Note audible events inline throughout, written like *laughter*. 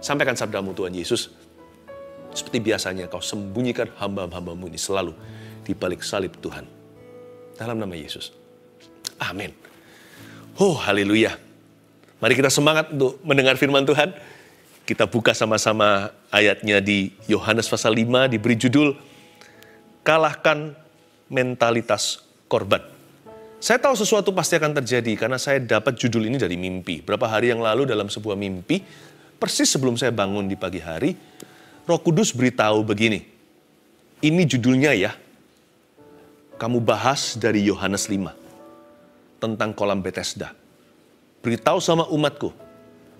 Sampaikan sabdamu Tuhan Yesus. Seperti biasanya kau sembunyikan hamba-hambamu ini selalu di balik salib Tuhan. Dalam nama Yesus. Amin. Oh, haleluya. Mari kita semangat untuk mendengar firman Tuhan. Kita buka sama-sama ayatnya di Yohanes pasal 5 diberi judul Kalahkan Mentalitas Korban. Saya tahu sesuatu pasti akan terjadi karena saya dapat judul ini dari mimpi. Berapa hari yang lalu dalam sebuah mimpi, persis sebelum saya bangun di pagi hari, Roh Kudus beritahu begini. Ini judulnya ya. Kamu bahas dari Yohanes 5 tentang kolam Bethesda. Beritahu sama umatku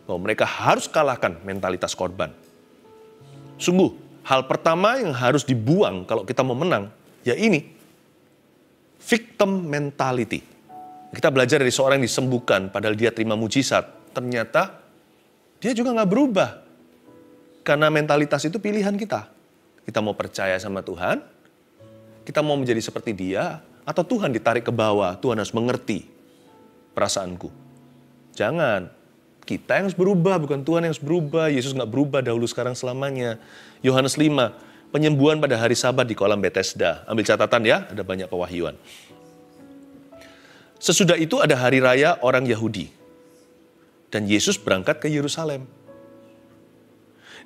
bahwa mereka harus kalahkan mentalitas korban. Sungguh, hal pertama yang harus dibuang kalau kita mau menang, ya ini. Victim mentality. Kita belajar dari seorang yang disembuhkan padahal dia terima mujizat. Ternyata dia juga nggak berubah. Karena mentalitas itu pilihan kita. Kita mau percaya sama Tuhan, kita mau menjadi seperti dia, atau Tuhan ditarik ke bawah, Tuhan harus mengerti perasaanku. Jangan, kita yang harus berubah, bukan Tuhan yang harus berubah. Yesus nggak berubah dahulu sekarang selamanya. Yohanes 5, penyembuhan pada hari sabat di kolam Bethesda. Ambil catatan ya, ada banyak pewahyuan. Sesudah itu ada hari raya orang Yahudi. Dan Yesus berangkat ke Yerusalem.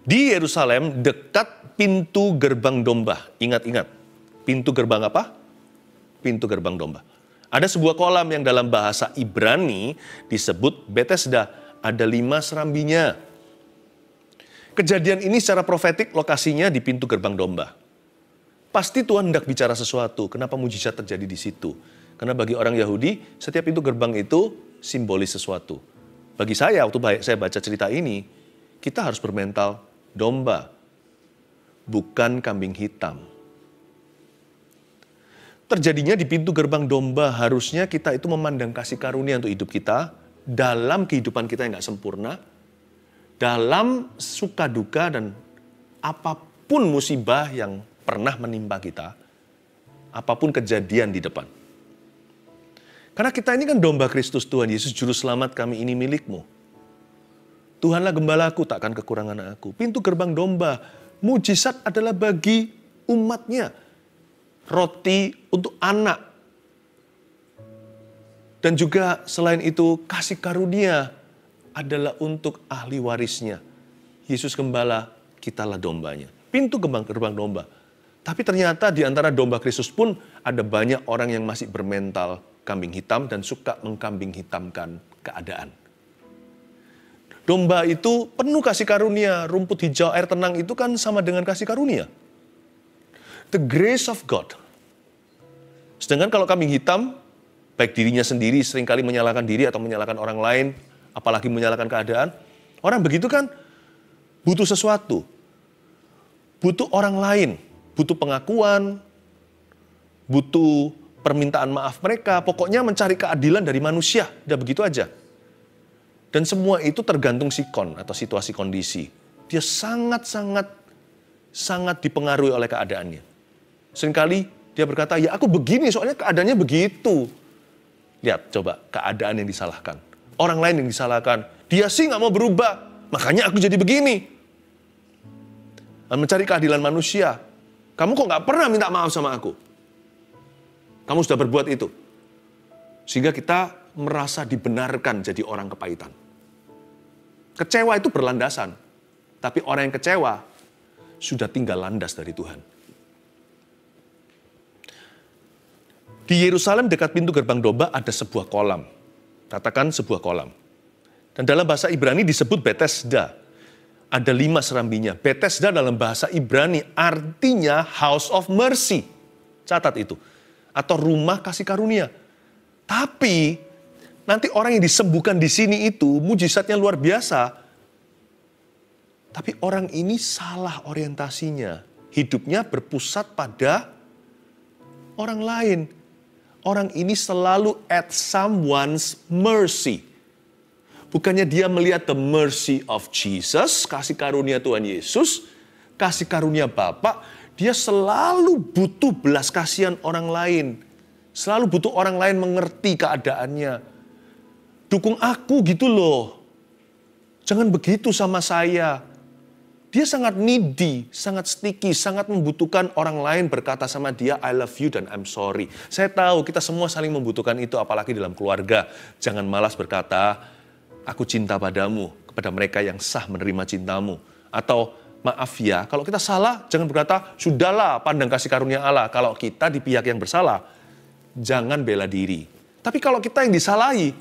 Di Yerusalem dekat pintu gerbang domba. Ingat-ingat, pintu gerbang apa? Pintu gerbang domba. Ada sebuah kolam yang dalam bahasa Ibrani disebut Bethesda. Ada lima serambinya. Kejadian ini secara profetik lokasinya di pintu gerbang domba. Pasti Tuhan hendak bicara sesuatu. Kenapa mujizat terjadi di situ? Karena bagi orang Yahudi, setiap pintu gerbang itu simbolis sesuatu. Bagi saya, waktu saya baca cerita ini, kita harus bermental domba, bukan kambing hitam. Terjadinya di pintu gerbang domba, harusnya kita itu memandang kasih karunia untuk hidup kita dalam kehidupan kita yang nggak sempurna, dalam suka duka dan apapun musibah yang pernah menimpa kita, apapun kejadian di depan. Karena kita ini kan domba Kristus Tuhan Yesus, Juru Selamat kami ini milikmu. Tuhanlah gembalaku, takkan kekurangan aku. Pintu gerbang domba, mujizat adalah bagi umatnya. Roti untuk anak. Dan juga selain itu kasih karunia adalah untuk ahli warisnya. Yesus gembala, kitalah dombanya. Pintu gerbang gerbang domba. Tapi ternyata di antara domba Kristus pun ada banyak orang yang masih bermental kambing hitam dan suka mengkambing hitamkan keadaan. Domba itu penuh kasih karunia, rumput hijau, air tenang itu kan sama dengan kasih karunia. The grace of God. Sedangkan kalau kambing hitam, baik dirinya sendiri seringkali menyalahkan diri atau menyalahkan orang lain, apalagi menyalahkan keadaan, orang begitu kan butuh sesuatu. Butuh orang lain, butuh pengakuan, butuh permintaan maaf mereka, pokoknya mencari keadilan dari manusia, udah begitu aja. Dan semua itu tergantung sikon atau situasi kondisi. Dia sangat-sangat sangat dipengaruhi oleh keadaannya. Seringkali dia berkata, ya aku begini soalnya keadaannya begitu. Lihat, coba keadaan yang disalahkan. Orang lain yang disalahkan. Dia sih nggak mau berubah, makanya aku jadi begini. Mencari keadilan manusia. Kamu kok nggak pernah minta maaf sama aku? Kamu sudah berbuat itu. Sehingga kita merasa dibenarkan jadi orang kepahitan. Kecewa itu berlandasan. Tapi orang yang kecewa sudah tinggal landas dari Tuhan. Di Yerusalem dekat pintu gerbang domba ada sebuah kolam. Katakan sebuah kolam. Dan dalam bahasa Ibrani disebut Bethesda. Ada lima serambinya. Bethesda dalam bahasa Ibrani artinya house of mercy. Catat itu atau rumah kasih karunia. Tapi nanti orang yang disembuhkan di sini itu mujizatnya luar biasa. Tapi orang ini salah orientasinya. Hidupnya berpusat pada orang lain. Orang ini selalu at someone's mercy. Bukannya dia melihat the mercy of Jesus, kasih karunia Tuhan Yesus, kasih karunia Bapak, dia selalu butuh belas kasihan orang lain. Selalu butuh orang lain mengerti keadaannya. Dukung aku gitu loh. Jangan begitu sama saya. Dia sangat needy, sangat sticky, sangat membutuhkan orang lain berkata sama dia I love you dan I'm sorry. Saya tahu kita semua saling membutuhkan itu apalagi dalam keluarga. Jangan malas berkata aku cinta padamu kepada mereka yang sah menerima cintamu atau maaf ya. Kalau kita salah, jangan berkata, sudahlah pandang kasih karunia Allah. Kalau kita di pihak yang bersalah, jangan bela diri. Tapi kalau kita yang disalahi,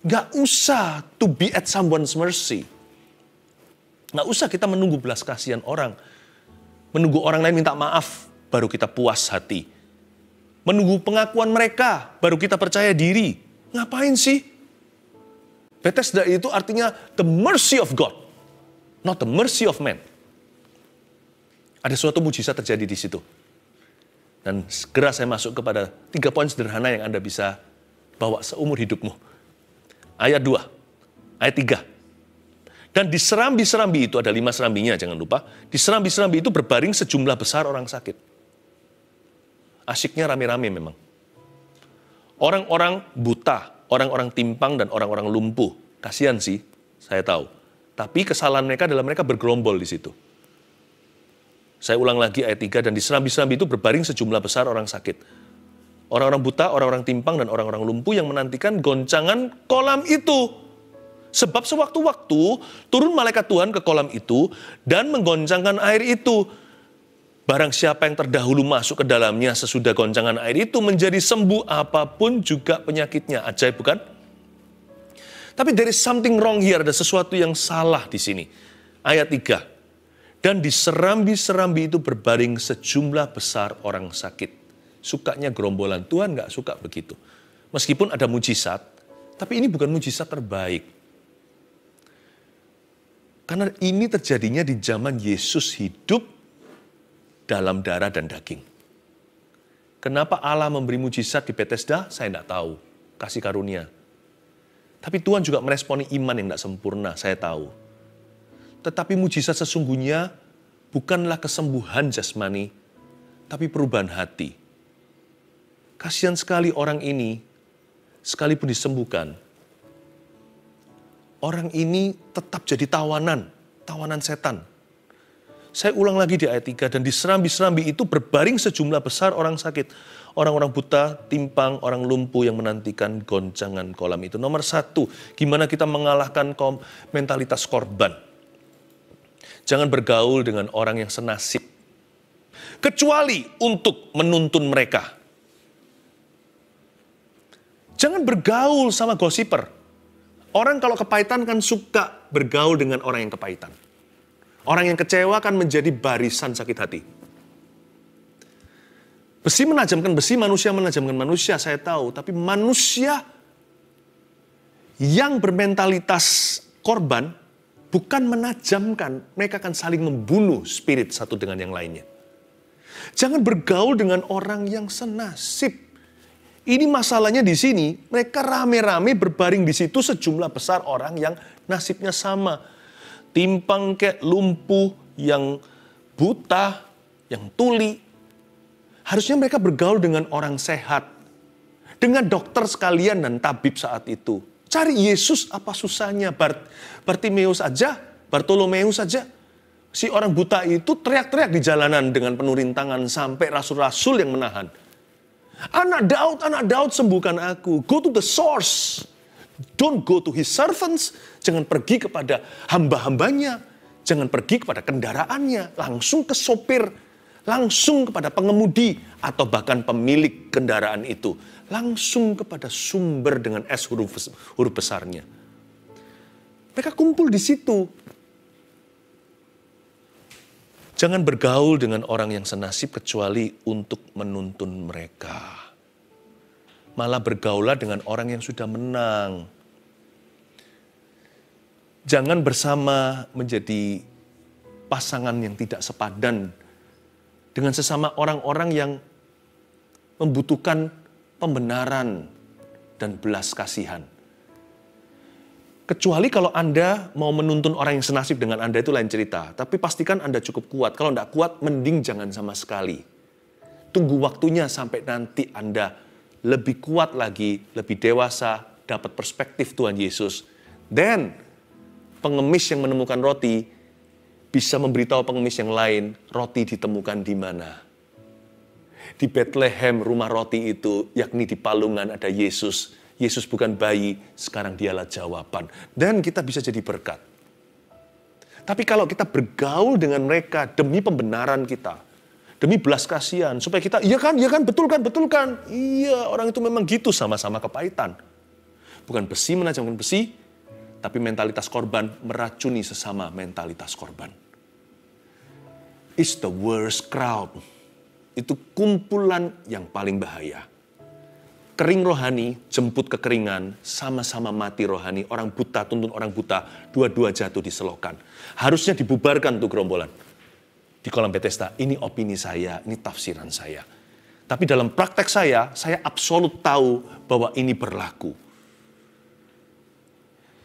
gak usah to be at someone's mercy. Gak usah kita menunggu belas kasihan orang. Menunggu orang lain minta maaf, baru kita puas hati. Menunggu pengakuan mereka, baru kita percaya diri. Ngapain sih? Bethesda itu artinya the mercy of God, not the mercy of man. Ada suatu mujizat terjadi di situ. Dan segera saya masuk kepada tiga poin sederhana yang Anda bisa bawa seumur hidupmu. Ayat 2, ayat 3. Dan di serambi-serambi itu, ada lima serambinya jangan lupa, di serambi-serambi itu berbaring sejumlah besar orang sakit. Asiknya rame-rame memang. Orang-orang buta, orang-orang timpang, dan orang-orang lumpuh. Kasihan sih, saya tahu. Tapi kesalahan mereka adalah mereka bergerombol di situ saya ulang lagi ayat 3, dan di serambi-serambi itu berbaring sejumlah besar orang sakit. Orang-orang buta, orang-orang timpang, dan orang-orang lumpuh yang menantikan goncangan kolam itu. Sebab sewaktu-waktu turun malaikat Tuhan ke kolam itu dan menggoncangkan air itu. Barang siapa yang terdahulu masuk ke dalamnya sesudah goncangan air itu menjadi sembuh apapun juga penyakitnya. Ajaib bukan? Tapi dari something wrong here, ada sesuatu yang salah di sini. Ayat 3. Dan di serambi-serambi itu berbaring sejumlah besar orang sakit. Sukanya gerombolan, Tuhan nggak suka begitu. Meskipun ada mujizat, tapi ini bukan mujizat terbaik. Karena ini terjadinya di zaman Yesus hidup dalam darah dan daging. Kenapa Allah memberi mujizat di Bethesda? Saya tidak tahu. Kasih karunia. Tapi Tuhan juga meresponi iman yang tidak sempurna, saya tahu. Tetapi mujizat sesungguhnya bukanlah kesembuhan jasmani, tapi perubahan hati. Kasihan sekali orang ini, sekalipun disembuhkan, orang ini tetap jadi tawanan, tawanan setan. Saya ulang lagi di ayat 3, dan di serambi-serambi itu berbaring sejumlah besar orang sakit. Orang-orang buta, timpang, orang lumpuh yang menantikan goncangan kolam itu. Nomor satu, gimana kita mengalahkan mentalitas korban Jangan bergaul dengan orang yang senasib. Kecuali untuk menuntun mereka. Jangan bergaul sama gosiper. Orang kalau kepahitan kan suka bergaul dengan orang yang kepahitan. Orang yang kecewa akan menjadi barisan sakit hati. Besi menajamkan besi, manusia menajamkan manusia, saya tahu. Tapi manusia yang bermentalitas korban bukan menajamkan, mereka akan saling membunuh spirit satu dengan yang lainnya. Jangan bergaul dengan orang yang senasib. Ini masalahnya di sini, mereka rame-rame berbaring di situ sejumlah besar orang yang nasibnya sama. Timpang kayak lumpuh, yang buta, yang tuli. Harusnya mereka bergaul dengan orang sehat, dengan dokter sekalian dan tabib saat itu Cari Yesus apa susahnya? Bart Bartimeus aja, Bartolomeus saja. Si orang buta itu teriak-teriak di jalanan dengan penuh rintangan sampai rasul-rasul yang menahan. Anak Daud, anak Daud sembuhkan aku. Go to the source. Don't go to his servants. Jangan pergi kepada hamba-hambanya. Jangan pergi kepada kendaraannya. Langsung ke sopir. Langsung kepada pengemudi atau bahkan pemilik kendaraan itu langsung kepada sumber dengan S huruf, huruf besarnya. Mereka kumpul di situ. Jangan bergaul dengan orang yang senasib kecuali untuk menuntun mereka. Malah bergaulah dengan orang yang sudah menang. Jangan bersama menjadi pasangan yang tidak sepadan dengan sesama orang-orang yang membutuhkan pembenaran, dan belas kasihan. Kecuali kalau Anda mau menuntun orang yang senasib dengan Anda itu lain cerita. Tapi pastikan Anda cukup kuat. Kalau tidak kuat, mending jangan sama sekali. Tunggu waktunya sampai nanti Anda lebih kuat lagi, lebih dewasa, dapat perspektif Tuhan Yesus. Dan pengemis yang menemukan roti bisa memberitahu pengemis yang lain, roti ditemukan di mana. Di Bethlehem rumah roti itu, yakni di palungan ada Yesus. Yesus bukan bayi, sekarang dialah jawaban. Dan kita bisa jadi berkat. Tapi kalau kita bergaul dengan mereka demi pembenaran kita, demi belas kasihan, supaya kita, iya kan, iya kan, betul kan, betul kan. Iya, orang itu memang gitu sama-sama kepahitan. Bukan besi menajamkan besi, tapi mentalitas korban meracuni sesama mentalitas korban. It's the worst crowd itu kumpulan yang paling bahaya. Kering rohani, jemput kekeringan, sama-sama mati rohani. Orang buta tuntun orang buta, dua-dua jatuh di selokan. Harusnya dibubarkan tuh gerombolan. Di kolam Bethesda, ini opini saya, ini tafsiran saya. Tapi dalam praktek saya, saya absolut tahu bahwa ini berlaku.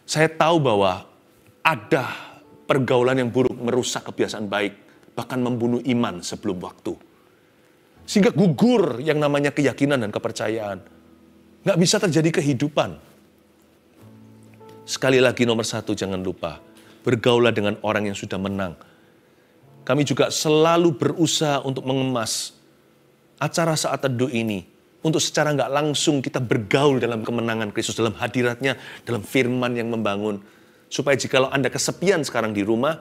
Saya tahu bahwa ada pergaulan yang buruk merusak kebiasaan baik, bahkan membunuh iman sebelum waktu. Sehingga gugur yang namanya keyakinan dan kepercayaan. Nggak bisa terjadi kehidupan. Sekali lagi nomor satu jangan lupa, bergaulah dengan orang yang sudah menang. Kami juga selalu berusaha untuk mengemas acara saat teduh ini untuk secara nggak langsung kita bergaul dalam kemenangan Kristus, dalam hadiratnya, dalam firman yang membangun. Supaya jikalau Anda kesepian sekarang di rumah,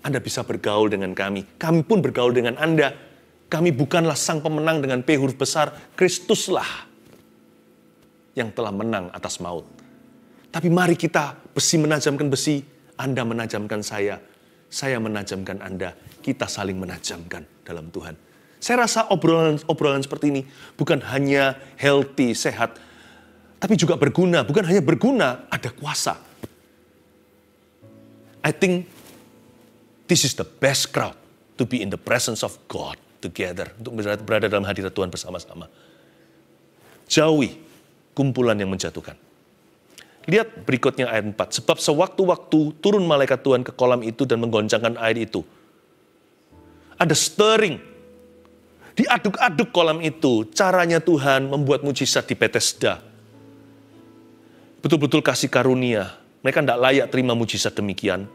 Anda bisa bergaul dengan kami. Kami pun bergaul dengan Anda kami bukanlah sang pemenang dengan P huruf besar, Kristuslah yang telah menang atas maut. Tapi mari kita besi menajamkan besi, Anda menajamkan saya, saya menajamkan Anda, kita saling menajamkan dalam Tuhan. Saya rasa obrolan-obrolan seperti ini bukan hanya healthy, sehat, tapi juga berguna. Bukan hanya berguna, ada kuasa. I think this is the best crowd to be in the presence of God together, untuk berada dalam hadirat Tuhan bersama-sama. Jauhi kumpulan yang menjatuhkan. Lihat berikutnya ayat 4. Sebab sewaktu-waktu turun malaikat Tuhan ke kolam itu dan menggoncangkan air itu. Ada stirring. Diaduk-aduk kolam itu. Caranya Tuhan membuat mujizat di Bethesda. Betul-betul kasih karunia. Mereka tidak layak terima mujizat demikian.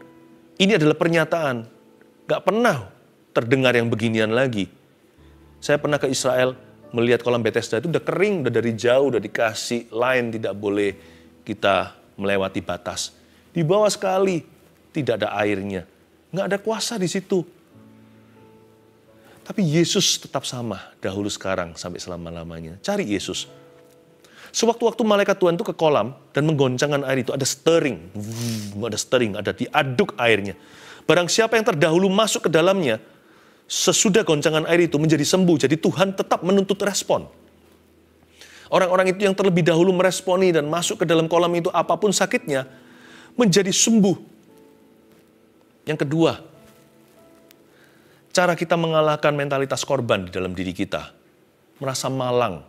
Ini adalah pernyataan. Gak pernah terdengar yang beginian lagi. Saya pernah ke Israel melihat kolam Bethesda itu udah kering, udah dari jauh, udah dikasih lain tidak boleh kita melewati batas. Di bawah sekali tidak ada airnya, nggak ada kuasa di situ. Tapi Yesus tetap sama dahulu sekarang sampai selama-lamanya. Cari Yesus. Sewaktu-waktu malaikat Tuhan itu ke kolam dan menggoncangkan air itu ada stirring, ada stirring, ada diaduk airnya. Barang siapa yang terdahulu masuk ke dalamnya, sesudah goncangan air itu menjadi sembuh. Jadi Tuhan tetap menuntut respon. Orang-orang itu yang terlebih dahulu meresponi dan masuk ke dalam kolam itu apapun sakitnya menjadi sembuh. Yang kedua, cara kita mengalahkan mentalitas korban di dalam diri kita. Merasa malang,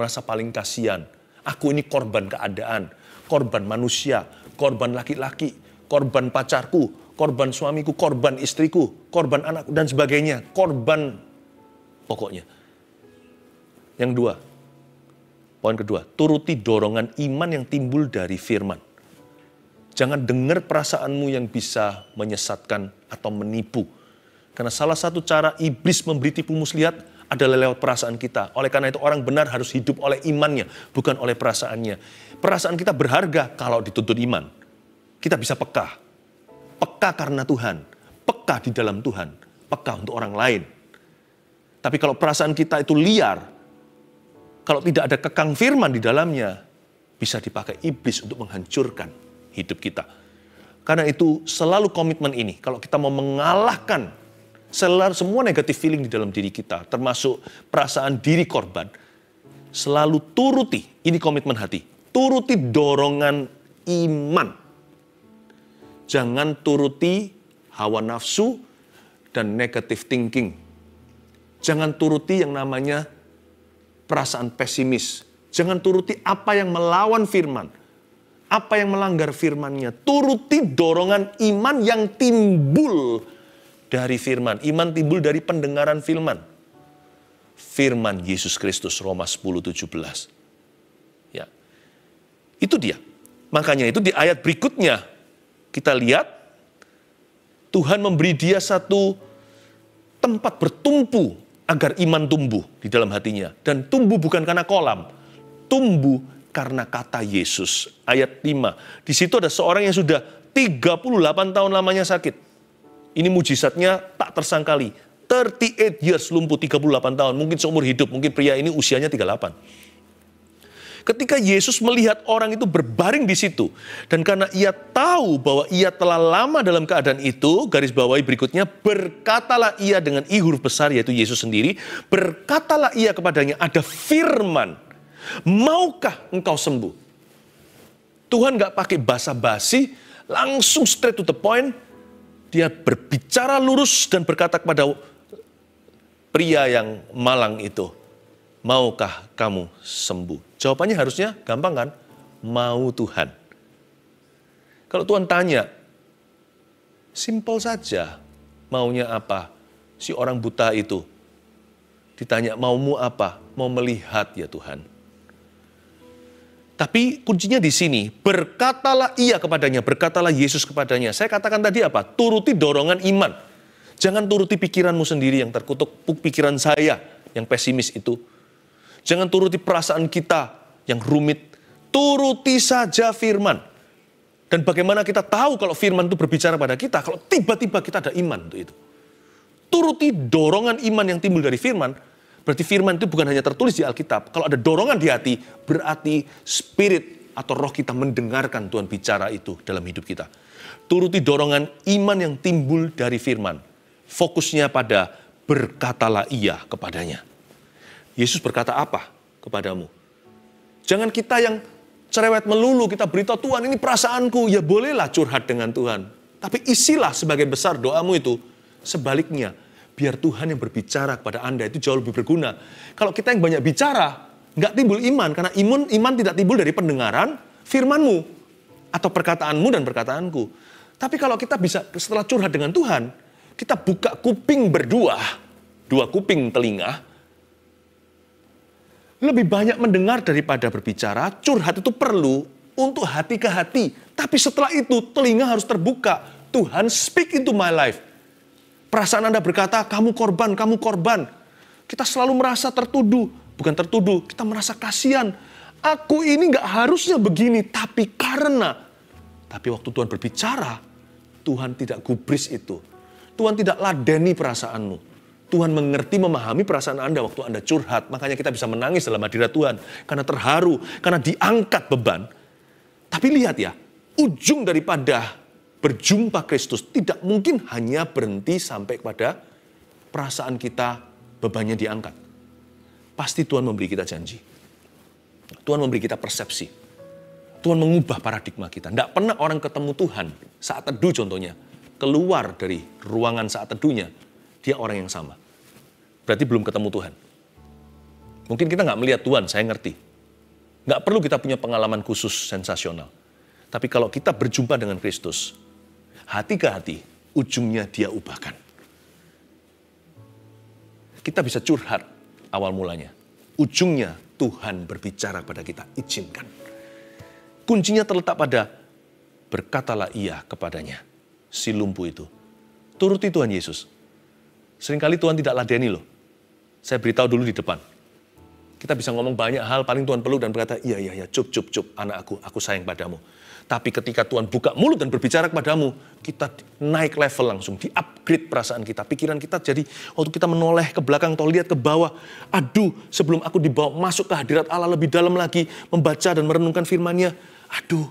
merasa paling kasihan. Aku ini korban keadaan, korban manusia, korban laki-laki, korban pacarku, korban suamiku, korban istriku, korban anak dan sebagainya. Korban pokoknya. Yang dua, poin kedua, turuti dorongan iman yang timbul dari firman. Jangan dengar perasaanmu yang bisa menyesatkan atau menipu. Karena salah satu cara iblis memberi tipu muslihat adalah lewat perasaan kita. Oleh karena itu orang benar harus hidup oleh imannya, bukan oleh perasaannya. Perasaan kita berharga kalau dituntut iman. Kita bisa pekah peka karena Tuhan, peka di dalam Tuhan, peka untuk orang lain. Tapi kalau perasaan kita itu liar, kalau tidak ada kekang firman di dalamnya, bisa dipakai iblis untuk menghancurkan hidup kita. Karena itu selalu komitmen ini, kalau kita mau mengalahkan selalu semua negatif feeling di dalam diri kita, termasuk perasaan diri korban, selalu turuti, ini komitmen hati, turuti dorongan iman Jangan turuti hawa nafsu dan negative thinking. Jangan turuti yang namanya perasaan pesimis. Jangan turuti apa yang melawan firman. Apa yang melanggar firmannya. Turuti dorongan iman yang timbul dari firman. Iman timbul dari pendengaran firman. Firman Yesus Kristus Roma 10, Ya. Itu dia. Makanya itu di ayat berikutnya kita lihat Tuhan memberi dia satu tempat bertumpu agar iman tumbuh di dalam hatinya. Dan tumbuh bukan karena kolam, tumbuh karena kata Yesus. Ayat 5. Di situ ada seorang yang sudah 38 tahun lamanya sakit. Ini mujizatnya tak tersangkali. 38 years lumpuh 38 tahun. Mungkin seumur hidup, mungkin pria ini usianya 38. Ketika Yesus melihat orang itu berbaring di situ, dan karena ia tahu bahwa ia telah lama dalam keadaan itu, garis bawahi berikutnya, berkatalah ia dengan I huruf besar yaitu Yesus sendiri, berkatalah ia kepadanya, ada firman, maukah engkau sembuh? Tuhan gak pakai basa-basi, langsung straight to the point, dia berbicara lurus dan berkata kepada pria yang malang itu, maukah kamu sembuh? Jawabannya harusnya gampang kan? Mau Tuhan. Kalau Tuhan tanya, simple saja maunya apa? Si orang buta itu ditanya maumu apa? Mau melihat ya Tuhan. Tapi kuncinya di sini, berkatalah ia kepadanya, berkatalah Yesus kepadanya. Saya katakan tadi apa? Turuti dorongan iman. Jangan turuti pikiranmu sendiri yang terkutuk, pikiran saya yang pesimis itu Jangan turuti perasaan kita yang rumit. Turuti saja firman. Dan bagaimana kita tahu kalau firman itu berbicara pada kita, kalau tiba-tiba kita ada iman untuk itu. Turuti dorongan iman yang timbul dari firman, berarti firman itu bukan hanya tertulis di Alkitab. Kalau ada dorongan di hati, berarti spirit atau roh kita mendengarkan Tuhan bicara itu dalam hidup kita. Turuti dorongan iman yang timbul dari firman. Fokusnya pada berkatalah ia kepadanya. Yesus berkata apa kepadamu? Jangan kita yang cerewet melulu, kita beritahu Tuhan ini perasaanku. Ya bolehlah curhat dengan Tuhan. Tapi isilah sebagai besar doamu itu sebaliknya. Biar Tuhan yang berbicara kepada Anda itu jauh lebih berguna. Kalau kita yang banyak bicara, nggak timbul iman. Karena imun iman tidak timbul dari pendengaran firmanmu. Atau perkataanmu dan perkataanku. Tapi kalau kita bisa setelah curhat dengan Tuhan, kita buka kuping berdua, dua kuping telinga, lebih banyak mendengar daripada berbicara. Curhat itu perlu untuk hati ke hati. Tapi setelah itu telinga harus terbuka. Tuhan speak into my life. Perasaan Anda berkata, kamu korban, kamu korban. Kita selalu merasa tertuduh. Bukan tertuduh, kita merasa kasihan. Aku ini gak harusnya begini, tapi karena. Tapi waktu Tuhan berbicara, Tuhan tidak gubris itu. Tuhan tidak ladeni perasaanmu. Tuhan mengerti, memahami perasaan Anda waktu Anda curhat. Makanya kita bisa menangis dalam hadirat Tuhan. Karena terharu, karena diangkat beban. Tapi lihat ya, ujung daripada berjumpa Kristus tidak mungkin hanya berhenti sampai kepada perasaan kita bebannya diangkat. Pasti Tuhan memberi kita janji. Tuhan memberi kita persepsi. Tuhan mengubah paradigma kita. Tidak pernah orang ketemu Tuhan saat teduh contohnya. Keluar dari ruangan saat teduhnya, dia orang yang sama berarti belum ketemu Tuhan. Mungkin kita nggak melihat Tuhan, saya ngerti. Nggak perlu kita punya pengalaman khusus sensasional. Tapi kalau kita berjumpa dengan Kristus, hati ke hati, ujungnya dia ubahkan. Kita bisa curhat awal mulanya. Ujungnya Tuhan berbicara pada kita, izinkan. Kuncinya terletak pada berkatalah ia kepadanya, si lumpuh itu. Turuti Tuhan Yesus. Seringkali Tuhan tidak ladeni loh saya beritahu dulu di depan. Kita bisa ngomong banyak hal, paling Tuhan peluk dan berkata, iya, iya, iya, cup, cup, cup, anak aku, aku sayang padamu. Tapi ketika Tuhan buka mulut dan berbicara kepadamu, kita naik level langsung, di-upgrade perasaan kita. Pikiran kita jadi, waktu kita menoleh ke belakang atau lihat ke bawah, aduh sebelum aku dibawa masuk ke hadirat Allah lebih dalam lagi, membaca dan merenungkan firmannya, aduh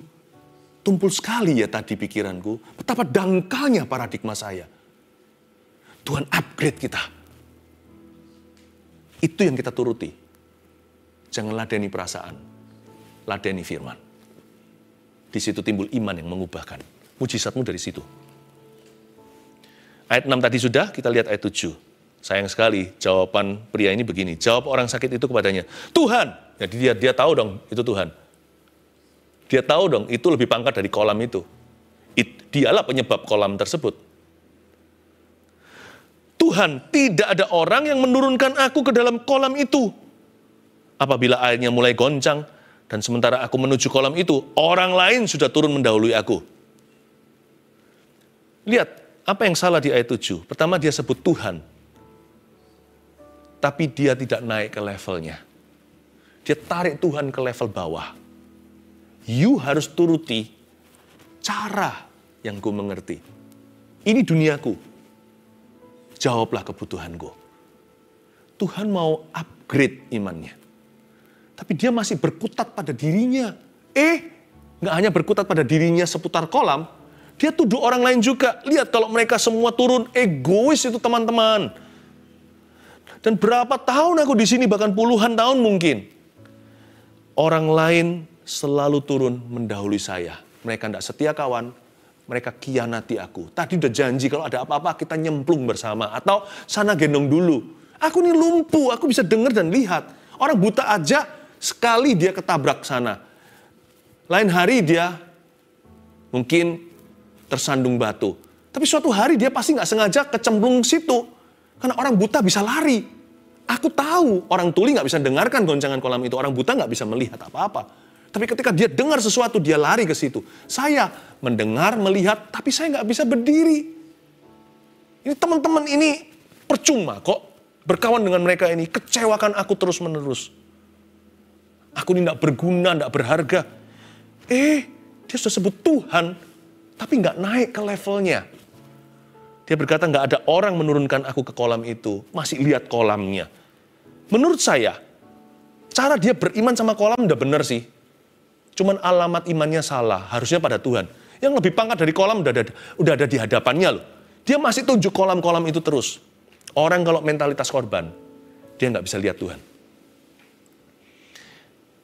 tumpul sekali ya tadi pikiranku, betapa dangkalnya paradigma saya. Tuhan upgrade kita itu yang kita turuti. Jangan ladeni perasaan, ladeni firman. Di situ timbul iman yang mengubahkan. Mujizatmu dari situ. Ayat 6 tadi sudah, kita lihat ayat 7. Sayang sekali jawaban pria ini begini. Jawab orang sakit itu kepadanya, Tuhan. Jadi ya, dia dia tahu dong itu Tuhan. Dia tahu dong itu lebih pangkat dari kolam itu. It, dialah penyebab kolam tersebut Tuhan, tidak ada orang yang menurunkan aku ke dalam kolam itu. Apabila airnya mulai goncang, dan sementara aku menuju kolam itu, orang lain sudah turun mendahului aku. Lihat, apa yang salah di ayat 7? Pertama dia sebut Tuhan, tapi dia tidak naik ke levelnya. Dia tarik Tuhan ke level bawah. You harus turuti cara yang ku mengerti. Ini duniaku, jawablah kebutuhan gue. Tuhan mau upgrade imannya. Tapi dia masih berkutat pada dirinya. Eh, gak hanya berkutat pada dirinya seputar kolam, dia tuduh orang lain juga. Lihat kalau mereka semua turun, egois itu teman-teman. Dan berapa tahun aku di sini, bahkan puluhan tahun mungkin. Orang lain selalu turun mendahului saya. Mereka tidak setia kawan, mereka kianati aku. Tadi udah janji kalau ada apa-apa kita nyemplung bersama. Atau sana gendong dulu. Aku ini lumpuh, aku bisa dengar dan lihat. Orang buta aja sekali dia ketabrak sana. Lain hari dia mungkin tersandung batu. Tapi suatu hari dia pasti nggak sengaja kecemplung situ. Karena orang buta bisa lari. Aku tahu orang tuli nggak bisa dengarkan goncangan kolam itu. Orang buta nggak bisa melihat apa-apa. Tapi ketika dia dengar sesuatu, dia lari ke situ. Saya mendengar, melihat, tapi saya nggak bisa berdiri. Ini teman-teman ini percuma kok. Berkawan dengan mereka ini, kecewakan aku terus-menerus. Aku ini nggak berguna, nggak berharga. Eh, dia sudah sebut Tuhan, tapi nggak naik ke levelnya. Dia berkata nggak ada orang menurunkan aku ke kolam itu, masih lihat kolamnya. Menurut saya, cara dia beriman sama kolam udah benar sih. Cuman alamat imannya salah, harusnya pada Tuhan. Yang lebih pangkat dari kolam udah ada, udah ada di hadapannya loh. Dia masih tunjuk kolam-kolam itu terus. Orang kalau mentalitas korban, dia nggak bisa lihat Tuhan.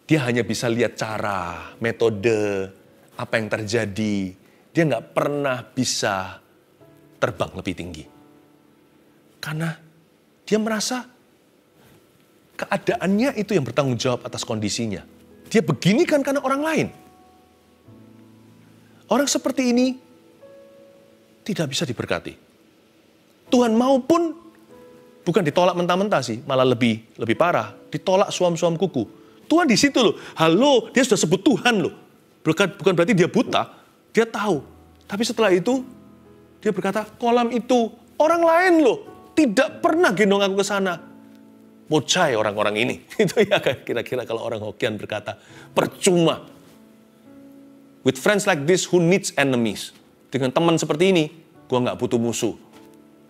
Dia hanya bisa lihat cara, metode, apa yang terjadi. Dia nggak pernah bisa terbang lebih tinggi. Karena dia merasa keadaannya itu yang bertanggung jawab atas kondisinya. Dia begini kan karena orang lain. Orang seperti ini tidak bisa diberkati. Tuhan maupun bukan ditolak mentah-mentah sih, malah lebih lebih parah, ditolak suam-suam kuku. Tuhan di situ loh. Halo, dia sudah sebut Tuhan loh. Bukan, bukan berarti dia buta, dia tahu. Tapi setelah itu dia berkata, "Kolam itu orang lain loh, tidak pernah gendong aku ke sana." Mocai orang-orang ini. *laughs* Itu ya kira-kira kalau orang Hokian berkata, percuma. With friends like this who needs enemies. Dengan teman seperti ini, gue nggak butuh musuh.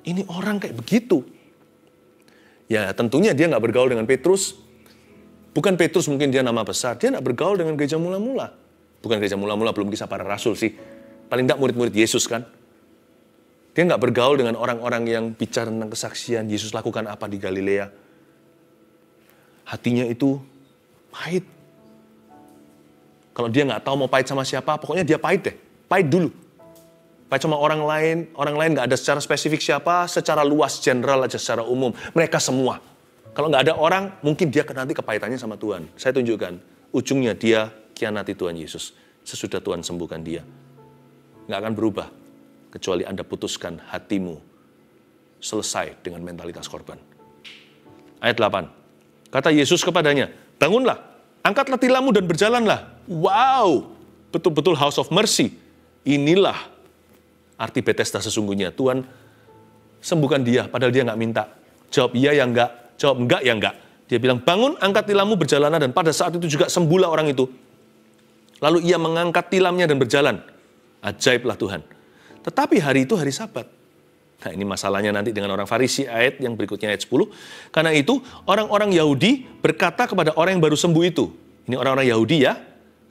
Ini orang kayak begitu. Ya tentunya dia nggak bergaul dengan Petrus. Bukan Petrus mungkin dia nama besar, dia nggak bergaul dengan gereja mula-mula. Bukan gereja mula-mula, belum kisah para rasul sih. Paling tidak murid-murid Yesus kan. Dia nggak bergaul dengan orang-orang yang bicara tentang kesaksian Yesus lakukan apa di Galilea hatinya itu pahit. Kalau dia nggak tahu mau pahit sama siapa, pokoknya dia pahit deh. Pahit dulu. Pahit sama orang lain, orang lain nggak ada secara spesifik siapa, secara luas, general aja, secara umum. Mereka semua. Kalau nggak ada orang, mungkin dia nanti kepahitannya sama Tuhan. Saya tunjukkan, ujungnya dia kianati Tuhan Yesus. Sesudah Tuhan sembuhkan dia. Nggak akan berubah, kecuali Anda putuskan hatimu selesai dengan mentalitas korban. Ayat 8. Kata Yesus kepadanya, bangunlah, angkatlah tilammu dan berjalanlah. Wow, betul-betul house of mercy. Inilah arti Bethesda sesungguhnya. Tuhan sembuhkan dia, padahal dia nggak minta. Jawab iya ya nggak, jawab enggak ya nggak. Dia bilang, bangun, angkat tilammu, berjalanlah, dan pada saat itu juga sembuhlah orang itu. Lalu ia mengangkat tilamnya dan berjalan. Ajaiblah Tuhan. Tetapi hari itu hari sabat. Nah ini masalahnya nanti dengan orang Farisi ayat yang berikutnya ayat 10. Karena itu orang-orang Yahudi berkata kepada orang yang baru sembuh itu. Ini orang-orang Yahudi ya,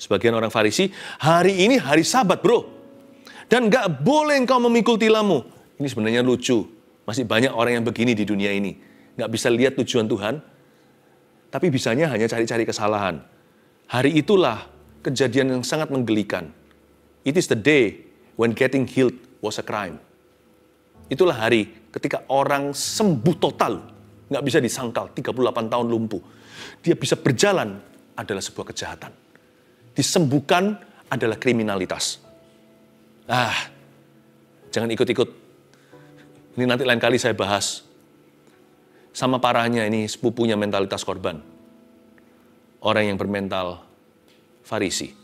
sebagian orang Farisi. Hari ini hari sabat bro. Dan gak boleh engkau memikul tilammu. Ini sebenarnya lucu. Masih banyak orang yang begini di dunia ini. Gak bisa lihat tujuan Tuhan. Tapi bisanya hanya cari-cari kesalahan. Hari itulah kejadian yang sangat menggelikan. It is the day when getting healed was a crime. Itulah hari ketika orang sembuh total, nggak bisa disangkal, 38 tahun lumpuh. Dia bisa berjalan adalah sebuah kejahatan. Disembuhkan adalah kriminalitas. Ah, jangan ikut-ikut. Ini nanti lain kali saya bahas. Sama parahnya ini sepupunya mentalitas korban. Orang yang bermental farisi.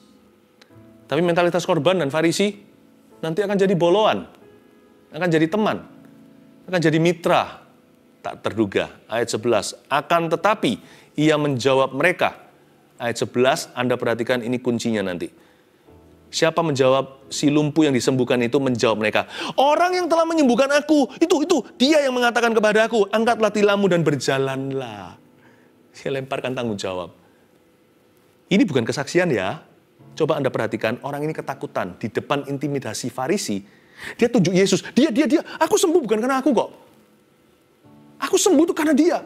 Tapi mentalitas korban dan farisi nanti akan jadi boloan akan jadi teman, akan jadi mitra, tak terduga. Ayat 11, akan tetapi ia menjawab mereka. Ayat 11, Anda perhatikan ini kuncinya nanti. Siapa menjawab si lumpuh yang disembuhkan itu menjawab mereka. Orang yang telah menyembuhkan aku, itu, itu, dia yang mengatakan kepada aku, angkatlah tilammu dan berjalanlah. Saya lemparkan tanggung jawab. Ini bukan kesaksian ya. Coba Anda perhatikan, orang ini ketakutan. Di depan intimidasi farisi, dia tunjuk Yesus. Dia, dia, dia. Aku sembuh bukan karena aku kok. Aku sembuh itu karena dia.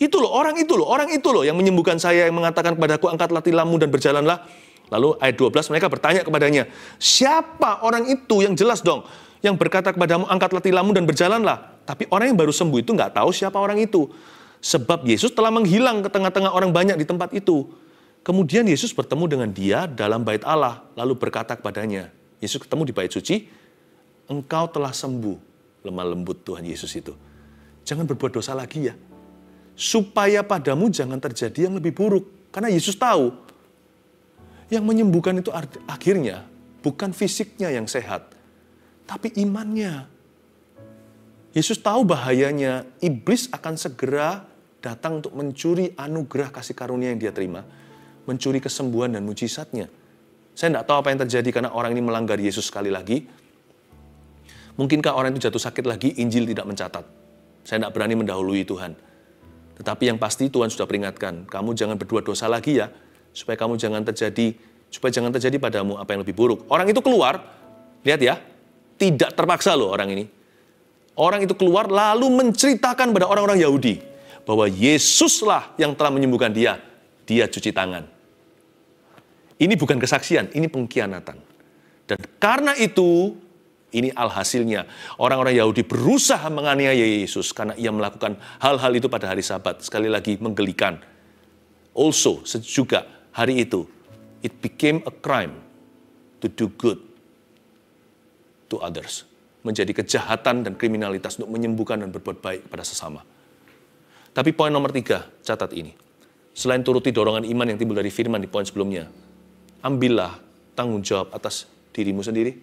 Itu loh, orang itu loh, orang itu loh yang menyembuhkan saya, yang mengatakan kepadaku, angkatlah tilammu dan berjalanlah. Lalu ayat 12 mereka bertanya kepadanya, siapa orang itu yang jelas dong? Yang berkata kepadamu, angkatlah tilammu dan berjalanlah. Tapi orang yang baru sembuh itu nggak tahu siapa orang itu. Sebab Yesus telah menghilang ke tengah-tengah orang banyak di tempat itu. Kemudian Yesus bertemu dengan dia dalam bait Allah, lalu berkata kepadanya, Yesus ketemu di bait suci, engkau telah sembuh. Lemah lembut Tuhan Yesus itu. Jangan berbuat dosa lagi ya. Supaya padamu jangan terjadi yang lebih buruk. Karena Yesus tahu. Yang menyembuhkan itu akhirnya bukan fisiknya yang sehat. Tapi imannya. Yesus tahu bahayanya. Iblis akan segera datang untuk mencuri anugerah kasih karunia yang dia terima. Mencuri kesembuhan dan mujizatnya. Saya tidak tahu apa yang terjadi karena orang ini melanggar Yesus sekali lagi Mungkinkah orang itu jatuh sakit lagi, Injil tidak mencatat. Saya tidak berani mendahului Tuhan. Tetapi yang pasti Tuhan sudah peringatkan, kamu jangan berdua dosa lagi ya, supaya kamu jangan terjadi supaya jangan terjadi padamu apa yang lebih buruk. Orang itu keluar, lihat ya, tidak terpaksa loh orang ini. Orang itu keluar lalu menceritakan pada orang-orang Yahudi bahwa Yesuslah yang telah menyembuhkan dia. Dia cuci tangan. Ini bukan kesaksian, ini pengkhianatan. Dan karena itu ini alhasilnya. Orang-orang Yahudi berusaha menganiaya Yesus karena ia melakukan hal-hal itu pada hari sabat. Sekali lagi menggelikan. Also, juga hari itu, it became a crime to do good to others. Menjadi kejahatan dan kriminalitas untuk menyembuhkan dan berbuat baik pada sesama. Tapi poin nomor tiga, catat ini. Selain turuti dorongan iman yang timbul dari firman di poin sebelumnya, ambillah tanggung jawab atas dirimu sendiri,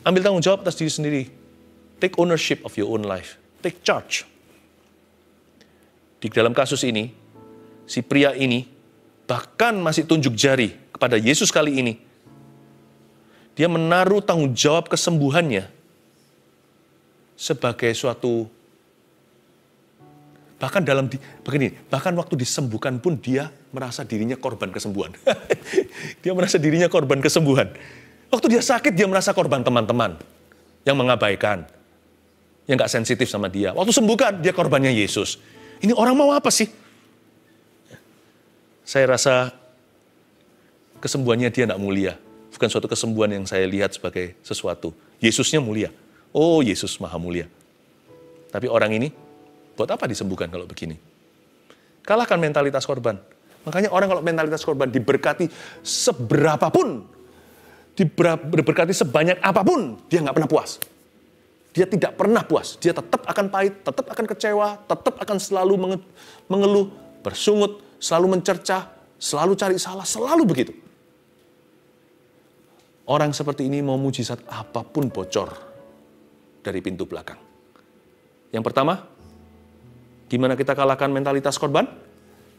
Ambil tanggung jawab atas diri sendiri. Take ownership of your own life. Take charge. Di dalam kasus ini, si pria ini bahkan masih tunjuk jari kepada Yesus kali ini. Dia menaruh tanggung jawab kesembuhannya sebagai suatu bahkan dalam di, begini bahkan waktu disembuhkan pun dia merasa dirinya korban kesembuhan *laughs* dia merasa dirinya korban kesembuhan Waktu dia sakit, dia merasa korban teman-teman yang mengabaikan, yang gak sensitif sama dia. Waktu sembuhkan, dia korbannya Yesus. Ini orang mau apa sih? Saya rasa kesembuhannya dia gak mulia. Bukan suatu kesembuhan yang saya lihat sebagai sesuatu. Yesusnya mulia. Oh, Yesus maha mulia. Tapi orang ini, buat apa disembuhkan kalau begini? Kalahkan mentalitas korban. Makanya orang kalau mentalitas korban diberkati seberapapun diberkati sebanyak apapun, dia nggak pernah puas. Dia tidak pernah puas. Dia tetap akan pahit, tetap akan kecewa, tetap akan selalu mengeluh, bersungut, selalu mencercah, selalu cari salah, selalu begitu. Orang seperti ini mau mujizat apapun bocor dari pintu belakang. Yang pertama, gimana kita kalahkan mentalitas korban?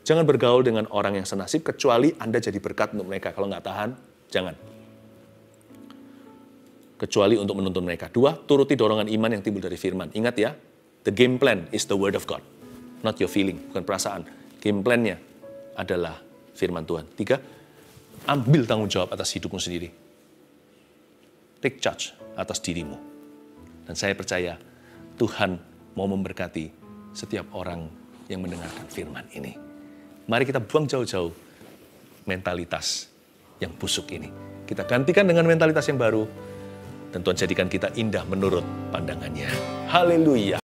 Jangan bergaul dengan orang yang senasib kecuali Anda jadi berkat untuk mereka. Kalau nggak tahan, jangan kecuali untuk menuntun mereka. Dua, turuti dorongan iman yang timbul dari firman. Ingat ya, the game plan is the word of God, not your feeling, bukan perasaan. Game plan-nya adalah firman Tuhan. Tiga, ambil tanggung jawab atas hidupmu sendiri. Take charge atas dirimu. Dan saya percaya Tuhan mau memberkati setiap orang yang mendengarkan firman ini. Mari kita buang jauh-jauh mentalitas yang busuk ini. Kita gantikan dengan mentalitas yang baru, tentu jadikan kita indah menurut pandangannya. Haleluya.